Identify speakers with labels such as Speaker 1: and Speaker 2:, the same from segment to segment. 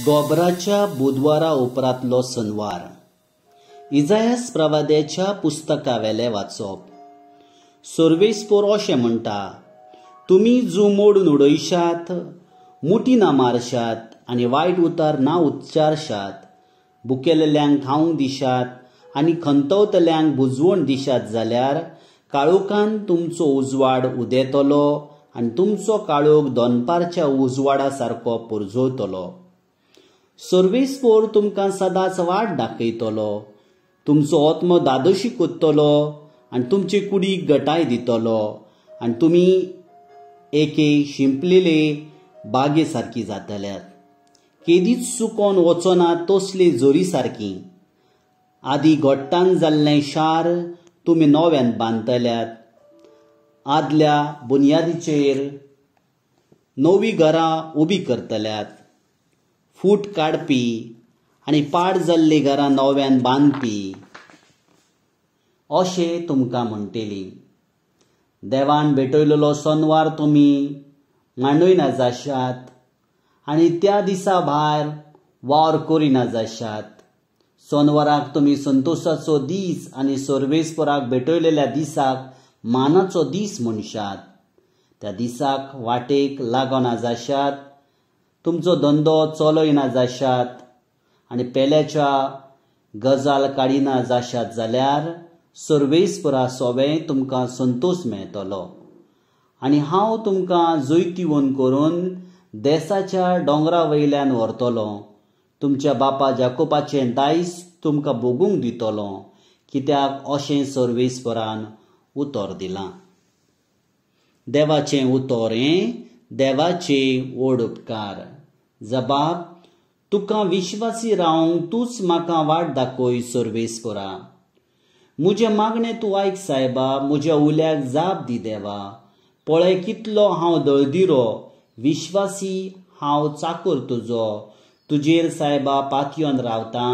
Speaker 1: गोबराच्या बुधवारा उपरांतलो सनवार इजायस प्रवाद्याच्या पुस्तकावेले वाचप सर्वेस्पोर अशें म्हणटा तुमी जू मोडून उडयशात मुठी ना मारशात आनी वायट उतार ना उच्चारशात बुकेलेल्यांक खावंक दिशात आनी खंतवतल्यांक बुजवण दिशात जाल्यार काळोखान तुमचो उजवाड उदेतलो आनी तुमचो काळोख दनपारच्या उजवाडा सारको परजोवतलो सर्वीस फोर तुमकां सदांच वाट दाखयतलो तुमचो आत्म दादोशी कोत्तलो आनी तुमची कुडी गटाय दितलो आनी तुमी एके शिंपलेले बागे सारकी जातल्यात केदीच चुकोन वचोना तसले जोरी सारकी आदी घोट्टान जाल्लें शार तुमी नव्यान बांदतल्यात आदल्या बुनयादीचेर नवी घरां उबी करतल्यात फूट काडपी आनी पाड जाल्ली घरां नव्यान बांदपी अशें तुमकां म्हणटली देवान भेटयलो सोनवार तुमी मांडूय ना जाशात आनी त्या दिसा भायर वावर करिना जाशात सोनवाराक तुमी संतोशाचो दीस आनी सर्वेस्वराक भेटयलेल्या दिसाक मानाचो दीस म्हणशात त्या दिसाक वाटेक लागना जाशात तुमचो धंदो चलयना जाशात आनी पेल्याच्या गजाल काडिना जाशात जाल्यार पुरा सोबें तुमकां संतोष मेळटलो आनी हांव तुमकां जैतिवोन करून देसाच्या डोंगरा वयल्यान व्हरतलो तुमच्या बापा जाकोबाचें दायज तुमकां भोगूंक दितलो कित्याक अशें सर्वेस्वरान उतर दिलां देवाचें उतर हें देवाचे व्हड उपकार जबाब तुका विश्वासी रावंक तूंच म्हाका वाट दाखोय कोरा म्हजें मागणें तूं आयक सायबा म्हज्या उल्याक जाप दी देवा पळय कितलो हांव दळदिरो विश्वासी हांव चाकोर तुजो तुजेर सायबा पातयोन रावता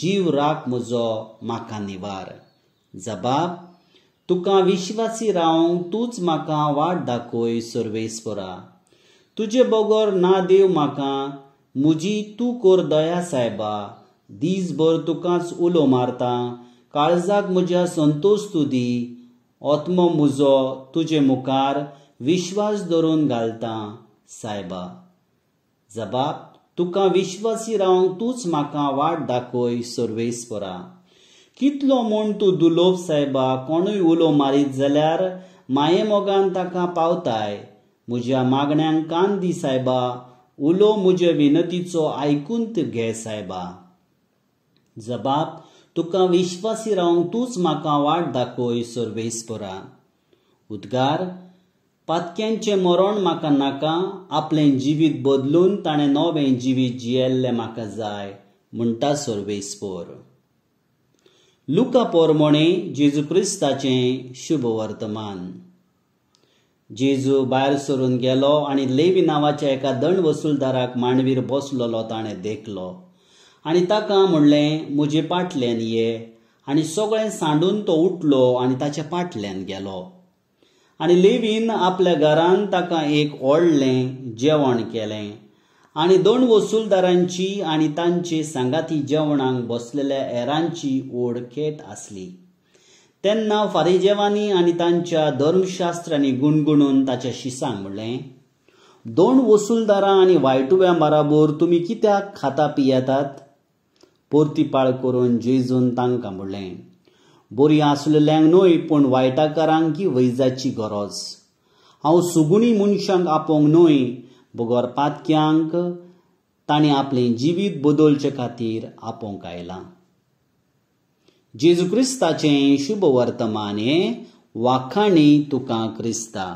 Speaker 1: जीव राख म्हजो म्हाका निवार जबाब तुका विश्वासी रावंक तूंच म्हाका वाट दाखोय सर्वेस्परा तुझे बगोर ना देव माका म्हजी तू कोर दया सायबा दीसभर तुकाच उलो मारता काळजाक म्हज्या संतोष तू दी आत्म मुजो तुजे मुखार विश्वास धरून घालता सायबा जबाब तुका विश्वासी रावंक तूच म्हाका वाट दाखय सर्वेस्परा कितलो म्हूण तूं दुलोप सायबा कोणूय उलो मारीत जाल्यार माये मोगान ताका पावताय म्हज्या मागण्यांक कांदी सायबा उलो मुझे विनतीचो आयकून घे सायबा जबाब तुका विश्वासी रावंक तूच म्हाका वाट दाखोय सर्वेस्परा उद्गार पातक्यांचें मरण म्हाका नाका आपलें जिवीत बदलून ताणें नवें जिवीत जियेल्लें म्हाका जाय म्हणटा सर्वेस्पोर लुका पोरमोणे जेजू क्रिस्ताचें शुभ वर्तमान जेजू भायर सरून गेलो आनी लेवी नांवाच्या एका दंड वसूलदाराक मांडवीर बसलोलो ताणें देखलो आनी ताका म्हणलें म्हजे पाटल्यान ये आनी सगळें सांडून तो उठलो आनी ताच्या पाटल्यान गेलो आनी लेवीन आपल्या घरान ताका एक व्हडलें जेवण केलें आनी दोन वसूलदारांची आनी तांचे सांगाती जेवणाक बसलेल्या एरांची ओड खेत आसली तेन्ना फारिजेवानी आनी तांच्या धर्मशास्त्रांनी गुणगुणून ताच्या शिसांक म्हणलें दोन वसूलदारां आनी वायटुव्यां बाराबोर तुमी कित्याक खाता पियेतात पाळ करून जेजून तांकां म्हणलें बरी आसलेल्यांक न्हय पूण वायटाकारांक की वैजाची गरज हांव सुगुणी मनशांक आपोवंक न्हय बगोर पातक्यांक ताणें आपलें जिवीत बदलचे खातीर आपोवंक आयलां जेजू शुभ वर्तमाने वाखाणी तुका क्रिस्ता